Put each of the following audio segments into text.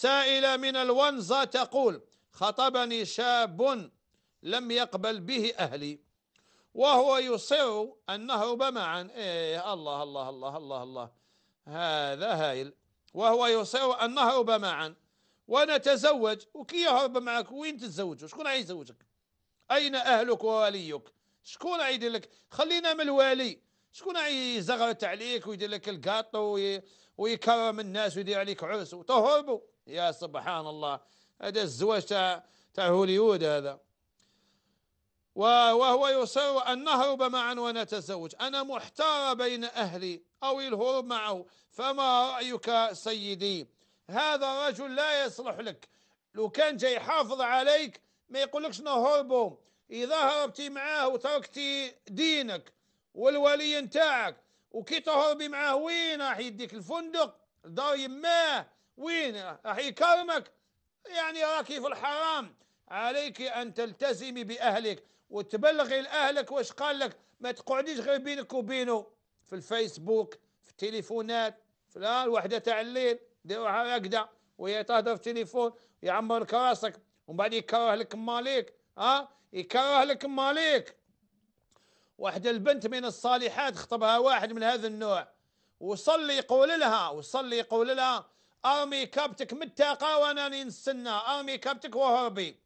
سائلة من الونزة تقول خطبني شاب لم يقبل به أهلي وهو يصر أن نهرب معا إيه الله الله الله الله الله هذا هايل وهو يصر أن نهرب معا ونتزوج وكي يهرب معك وين تتزوج شكون يزوجك أين أهلك ووليك شكون يدير لك خلينا من الوالي شكون يزغرت عليك ويدير لك القاطو ويكرم الناس ويدير عليك عرس وتهربوا يا سبحان الله هذا الزواج تاع تاع هوليود هذا وهو يصر أن نهرب معا ونتزوج أنا محتار بين أهلي أو الهروب معه فما رأيك سيدي هذا رجل لا يصلح لك لو كان جاي يحافظ عليك ما يقولكش نهربوا إذا هربتي معاه وتركتي دينك والولي نتاعك وكي تهربي معاه وين راح يديك الفندق دار يماه وين راح يكرمك يعني راكي في الحرام عليك أن تلتزمي بأهلك وتبلغي لأهلك واش قال لك ما تقعديش غير بينك وبينه في الفيسبوك في التليفونات في الوحدة تاع الليل ديروها راكدة وهي تهدر في التليفون يعمر لك راسك ومن بعد يكره لك ماليك ها يكره لك ماليك واحدة البنت من الصالحات خطبها واحد من هذا النوع وصلي يقول لها وصلي يقول لها ارمي كابتك من الطاقه وانا نستنى ارمي كابتك وهربي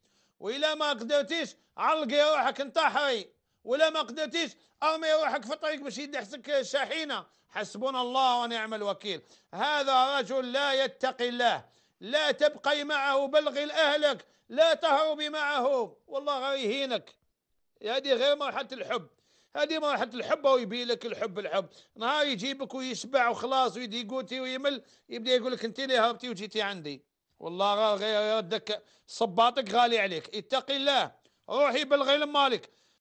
والا ما قدرتيش علقي روحك انتحري ولا ما قدرتيش ارمي روحك في الطريق باش يدحسك شاحينه حسبنا الله ونعم الوكيل هذا رجل لا يتقي الله لا تبقي معه بلغي لاهلك لا تهربي معه والله غير يهينك هذه غير مرحله الحب هذه مرحله الحب الحب يبي لك الحب الحب نهار يجيبك ويشبع وخلاص ويدي قوتي ويمل يبدا يقول لك انت اللي هربتي وجيتي عندي والله غير يردك صباطك غالي عليك اتقي الله روحي بالغي لمالك